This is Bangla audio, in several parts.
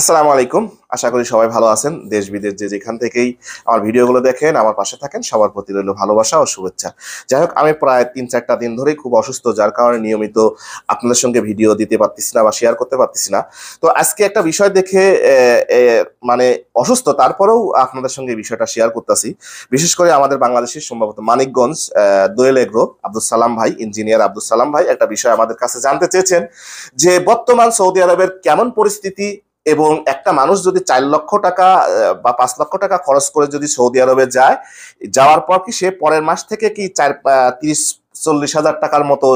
আসসালামু আলাইকুম আশা করি সবাই ভালো আছেন দেশ বিদেশ যে যেখান থেকেই আমার ভিডিওগুলো দেখেন আমার পাশে থাকেন সবার প্রতি রইল ভালোবাসা ও শুভেচ্ছা যাই হোক আমি প্রায় তিন চারটা দিন ধরেই খুব অসুস্থ যার কারণে নিয়মিত আপনাদের সঙ্গে ভিডিও দিতে পারতেছি না বা শেয়ার করতে পারতেছি না তো আজকে একটা বিষয় দেখে মানে অসুস্থ তারপরেও আপনাদের সঙ্গে বিষয়টা শেয়ার করতেছি বিশেষ করে আমাদের বাংলাদেশের সম্ভবত মানিকগঞ্জ দোয়েল এগ্রো আব্দুল সালাম ভাই ইঞ্জিনিয়ার আব্দুল সালাম ভাই একটা বিষয় আমাদের কাছে জানতে চেয়েছেন যে বর্তমান সৌদি আরবের কেমন পরিস্থিতি এবং একটা মানুষ যদি চার লক্ষ টাকা বা পাঁচ লক্ষ টাকা খরচ করে যদি সৌদি আরবে যায় যাওয়ার পর কি সে পরের মাস থেকে কি চার তিরিশ চল্লিশ হাজার টাকার মতো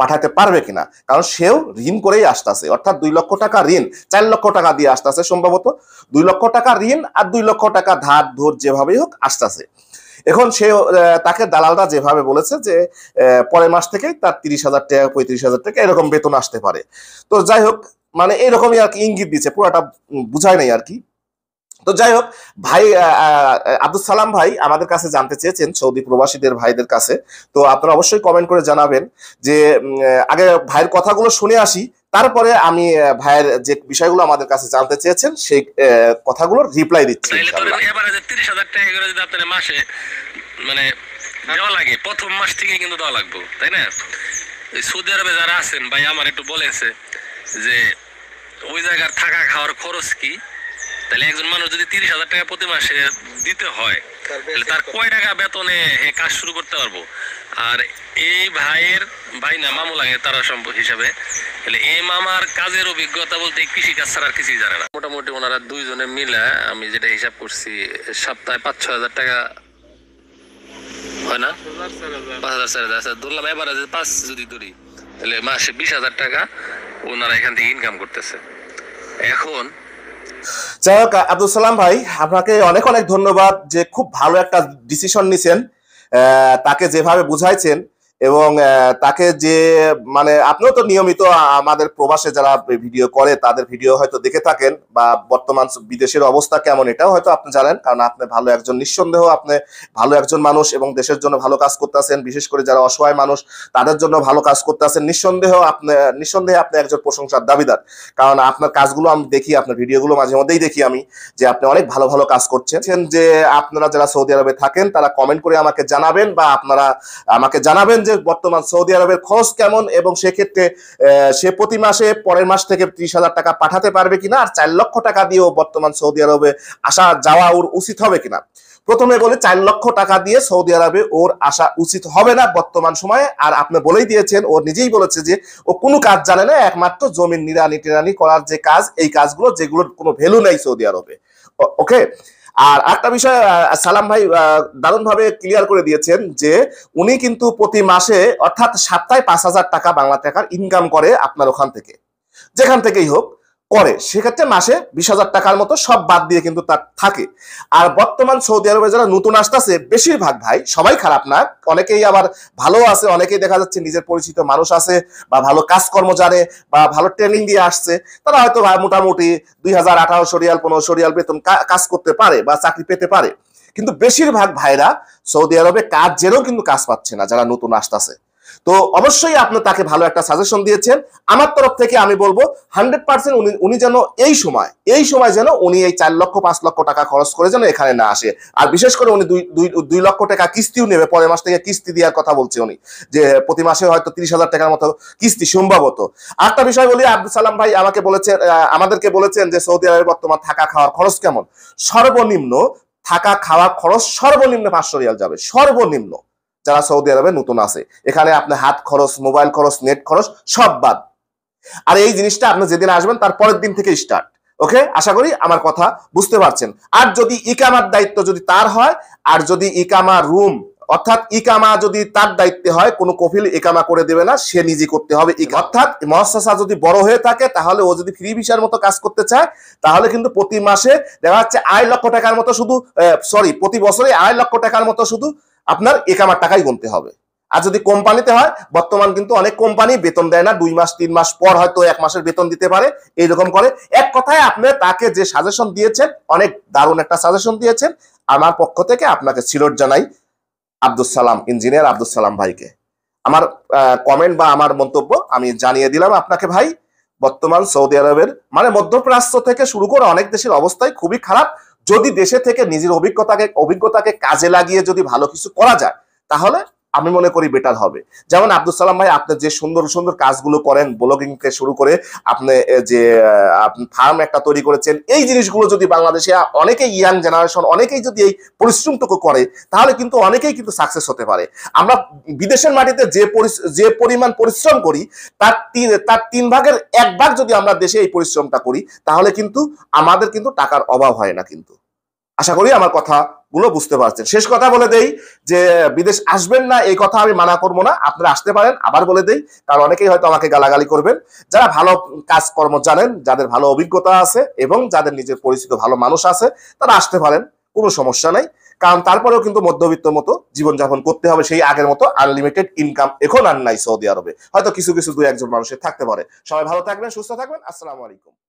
পাঠাতে পারবে কিনা কারণ সেও ঋণ করেই আসতেছে অর্থাৎ দুই লক্ষ টাকা ঋণ চার লক্ষ টাকা দিয়ে আসতেছে সম্ভবত দুই লক্ষ টাকা ঋণ আর দুই লক্ষ টাকা ধার ধর যেভাবেই হোক আসতেছে এখন সে তাকে দালালরা যেভাবে বলেছে যে পরের মাস থেকেই তার তিরিশ হাজার টাকা পঁয়ত্রিশ হাজার টাকা এরকম বেতন আসতে পারে তো যাই হোক মানে এইরকমই আর কি ইঙ্গিত দিচ্ছে পুরোটা বুঝায় নাই আর কি তো যাই হোক ভাই আব্দুল সালাম ভাই আমাদের কাছে জানতে চেয়েছেন সৌদি প্রবাসীদের ভাইদের কাছে তো আপনারা অবশ্যই কমেন্ট করে জানাবেন যে আগে ভাইয়ের কথাগুলো শুনে আসি তারপরে আমি ভাইয়ের যে বিষয়গুলো আমাদের কাছে জানতে চেয়েছেন সেই কথাগুলো রিপ্লাই দিচ্ছি মাসে মানে দেওয়া লাগে প্রথম মাস থেকে কিন্তু দেওয়া লাগবে তাই না সৌদি আরবে যারা আছেন ভাই আমার একটু বলেছে যে ওই জায়গার থাকা খাওয়ার খরচ কি তাহলে একজন মানুষ যদি তিরিশ হাজার টাকা প্রতি মাসে দিতে হয় তাহলে তার কয় টাকা বেতনে কাজ শুরু করতে পারবো আর এই ভাইয়ের ভাই না মামু লাগে তারা সম্পদ হিসাবে তাহলে এই মামার কাজের অভিজ্ঞতা বলতে কৃষি কাজ ছাড়া আর কিছুই জানে না মোটামুটি ওনারা দুইজনে মিলে আমি যেটা হিসাব করছি সপ্তাহে পাঁচ ছয় হাজার টাকা হয় না পাঁচ হাজার চার হাজার আচ্ছা ধরলাম এবার পাঁচ যদি ধরি তাহলে মাসে বিশ হাজার টাকা ওনারা এখান থেকে ইনকাম করতেছে এখন যাই হোক আব্দুল সালাম ভাই আপনাকে অনেক অনেক ধন্যবাদ যে খুব ভালো একটা ডিসিশন নিছেন তাকে যেভাবে বুঝাইছেন এবং তাকে যে মানে আপনিও তো নিয়মিত আমাদের প্রবাসে যারা ভিডিও করে তাদের ভিডিও হয়তো দেখে থাকেন বা বর্তমান বিদেশের অবস্থা কেমন এটাও হয়তো আপনি জানেন কারণ আপনি ভালো একজন নিঃসন্দেহ আপনি ভালো একজন মানুষ এবং দেশের জন্য ভালো কাজ করতেছেন বিশেষ করে যারা অসহায় মানুষ তাদের জন্য ভালো কাজ করতেছেন নিঃসন্দেহ আপনি নিঃসন্দেহে আপনি একজন প্রশংসার দাবিদার কারণ আপনার কাজগুলো আমি দেখি আপনার ভিডিওগুলো মাঝে মধ্যেই দেখি আমি যে আপনি অনেক ভালো ভালো কাজ করছেন যে আপনারা যারা সৌদি আরবে থাকেন তারা কমেন্ট করে আমাকে জানাবেন বা আপনারা আমাকে জানাবেন যে বর্তমান সৌদি আরবের খরচ কেমন এবং সেক্ষেত্রে সে প্রতি মাসে পরের মাস থেকে ত্রিশ হাজার টাকা পাঠাতে পারবে কিনা আর চার লক্ষ টাকা দিয়েও বর্তমান সৌদি আরবে আসা যাওয়া ওর উচিত হবে কিনা প্রথমে বলে চার লক্ষ টাকা দিয়ে সৌদি আরবে ওর আসা উচিত হবে না বর্তমান সময়ে আর আপনি বলেই দিয়েছেন ও নিজেই বলেছে যে ও কোনো কাজ জানে না একমাত্র জমির নিরানি টিরানি করার যে কাজ এই কাজগুলো যেগুলোর কোনো ভ্যালু নেই সৌদি আরবে ওকে আর একটা বিষয় সালাম ভাই দারুণভাবে ক্লিয়ার করে দিয়েছেন যে উনি কিন্তু প্রতি মাসে অর্থাৎ সাতটায় পাঁচ হাজার টাকা বাংলা টাকার ইনকাম করে আপনার ওখান থেকে যেখান থেকেই হোক করে সেক্ষেত্রে মাসে বিশ হাজার টাকার মতো সব বাদ দিয়ে কিন্তু তার থাকে আর বর্তমান সৌদি আরবে যারা নতুন আসতেছে বেশিরভাগ ভাই সবাই খারাপ না অনেকেই আবার ভালো আছে অনেকেই দেখা যাচ্ছে নিজের পরিচিত মানুষ আছে বা ভালো কাজকর্ম জানে বা ভালো ট্রেনিং দিয়ে আসছে তারা হয়তো মোটামুটি দুই হাজার আঠারোশো রিয়াল পনেরোশো রিয়াল বেতন কাজ করতে পারে বা চাকরি পেতে পারে কিন্তু বেশিরভাগ ভাইরা সৌদি আরবে কাজ জেনেও কিন্তু কাজ পাচ্ছে না যারা নতুন আসতেছে তো অবশ্যই আপনি তাকে ভালো একটা সাজেশন দিয়েছেন আমার তরফ থেকে আমি বলবো হান্ড্রেড পার্সেন্ট উনি উনি যেন এই সময় এই সময় যেন উনি এই চার লক্ষ পাঁচ লক্ষ টাকা খরচ করে যেন এখানে না আসে আর বিশেষ করে উনি দুই লক্ষ টাকা কিস্তিও নেবে পরের মাস থেকে কিস্তি দেওয়ার কথা বলছে উনি যে প্রতি মাসে হয়তো তিরিশ হাজার টাকার মতো কিস্তি সম্ভবত আরেকটা বিষয় বলি আব্দুল সালাম ভাই আমাকে বলেছে আমাদেরকে বলেছেন যে সৌদি আরবে বর্তমান থাকা খাওয়ার খরচ কেমন সর্বনিম্ন থাকা খাওয়ার খরচ সর্বনিম্ন পাঁচশো রিয়াল যাবে সর্বনিম্ন যারা সৌদি আরবে নতুন আছে এখানে আপনি হাত খরচ মোবাইল খরচ নেট খরচ সব বাদ আর এই জিনিসটা আপনি যেদিন আসবেন তার পরের দিন থেকে স্টার্ট ওকে আশা করি আমার কথা বুঝতে পারছেন আর যদি ইকামার দায়িত্ব যদি তার হয় আর যদি ইকামা রুম অর্থাৎ ইকামা যদি তার দায়িত্বে হয় কোনো কফিল ইকামা করে দেবে না সে নিজে করতে হবে অর্থাৎ মহাসাসা যদি বড় হয়ে থাকে তাহলে ও যদি ফ্রি ভিসার মতো কাজ করতে চায় তাহলে কিন্তু প্রতি মাসে দেখা যাচ্ছে আড়াই লক্ষ টাকার মতো শুধু সরি প্রতি বছরে আড়াই লক্ষ টাকার মতো শুধু আপনার এক আমার টাকাই গুনতে হবে আর যদি কোম্পানিতে হয় বর্তমান কিন্তু অনেক কোম্পানি বেতন দেয় না দুই মাস তিন মাস পর হয়তো এক মাসের বেতন দিতে পারে এইরকম করে এক কথায় আপনি তাকে যে সাজেশন দিয়েছেন অনেক দারুণ একটা সাজেশন দিয়েছেন আমার পক্ষ থেকে আপনাকে সিলট জানাই আব্দুল সালাম ইঞ্জিনিয়ার আব্দুল সালাম ভাইকে আমার কমেন্ট বা আমার মন্তব্য আমি জানিয়ে দিলাম আপনাকে ভাই বর্তমান সৌদি আরবের মানে মধ্যপ্রাচ্য থেকে শুরু করে অনেক দেশের অবস্থাই খুবই খারাপ যদি দেশে থেকে নিজের অভিজ্ঞতাকে অভিজ্ঞতাকে কাজে লাগিয়ে যদি ভালো কিছু করা যায় তাহলে আমি মনে করি বেটার হবে যেমন আব্দুল সালাম ভাই আপনি যে সুন্দর সুন্দর কাজগুলো করেন ব্লগিং থেকে শুরু করে আপনি যে ফার্ম একটা তৈরি করেছেন এই জিনিসগুলো যদি বাংলাদেশে অনেকে ইয়াং জেনারেশন অনেকেই যদি এই পরিশ্রমটুকু করে তাহলে কিন্তু অনেকেই কিন্তু সাকসেস হতে পারে আমরা বিদেশের মাটিতে যে যে পরিমাণ পরিশ্রম করি তার তিন তার তিন ভাগের এক ভাগ যদি আমরা দেশে এই পরিশ্রমটা করি তাহলে কিন্তু আমাদের কিন্তু টাকার অভাব হয় না কিন্তু আশা করি আমার কথা গুলো বুঝতে পারছেন শেষ কথা বলে দেই যে বিদেশ আসবেন না এই কথা আমি মানা করবো না আপনারা আসতে পারেন আবার বলে দেই কারণ অনেকেই হয়তো আমাকে গালাগালি করবেন যারা ভালো কাজকর্ম জানেন যাদের ভালো অভিজ্ঞতা আছে এবং যাদের নিজের পরিচিত ভালো মানুষ আছে তারা আসতে পারেন কোনো সমস্যা নাই কারণ তারপরেও কিন্তু মধ্যবিত্ত মতো জীবনযাপন করতে হবে সেই আগের মতো আনলিমিটেড ইনকাম এখন আর নাই সৌদি আরবে হয়তো কিছু কিছু দু একজন মানুষের থাকতে পারে সবাই ভালো থাকবেন সুস্থ থাকবেন আসসালামু আলাইকুম